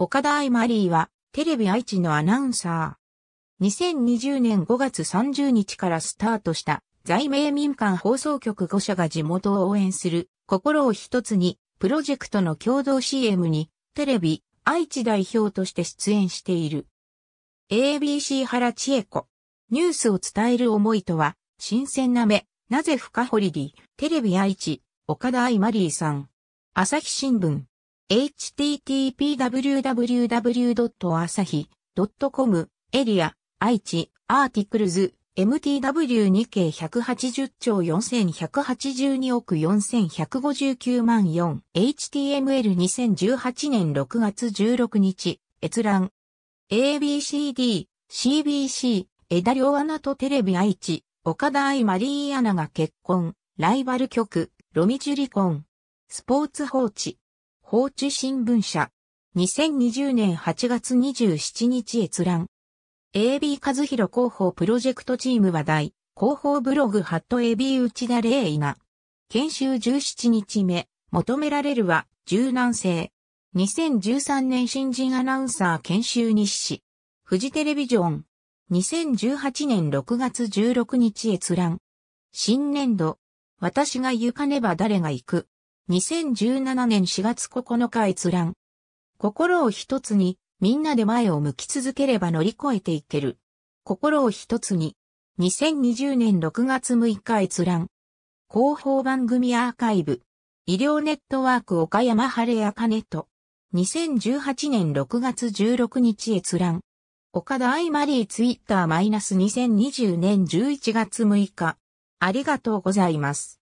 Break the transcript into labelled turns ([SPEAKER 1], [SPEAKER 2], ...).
[SPEAKER 1] 岡田愛マリーは、テ
[SPEAKER 2] レビ愛知のアナウンサー。2020年5月30日からスタートした、在名民間放送局5社が地元を応援する、心を一つに、プロジェクトの共同 CM に、テレビ、愛知代表として出演している。ABC 原千恵子。ニュースを伝える思いとは、新鮮な目、なぜ深掘りリテレビ愛知、岡田愛マリーさん。朝日新聞。http://www.asahi.com エリア、愛知、アーティクルズ、MTW2 計180兆4182億4159万 4HTML2018 年6月16日、閲覧。ABCD、CBC、枝良アナとテレビ愛知、岡田愛マリーアナが結婚、ライバル局、ロミジュリコン。スポーツ放置。放置新聞社。2020年8月27日閲覧。AB 和弘広報プロジェクトチーム話題。広報ブログハット AB 内田玲衣研修17日目。求められるは柔軟性。2013年新人アナウンサー研修日誌。フジテレビジョン。2018年6月16日閲覧。新年度。私が行かねば誰が行く。2017年4月9日閲覧。心を一つに、みんなで前を向き続ければ乗り越えていける。心を一つに。2020年6月6日閲覧。広報番組アーカイブ。医療ネットワーク岡山晴れやかねと。2018年6月16日閲覧。岡田愛マリーツイッター -2020 年11月6
[SPEAKER 1] 日。ありがとうございます。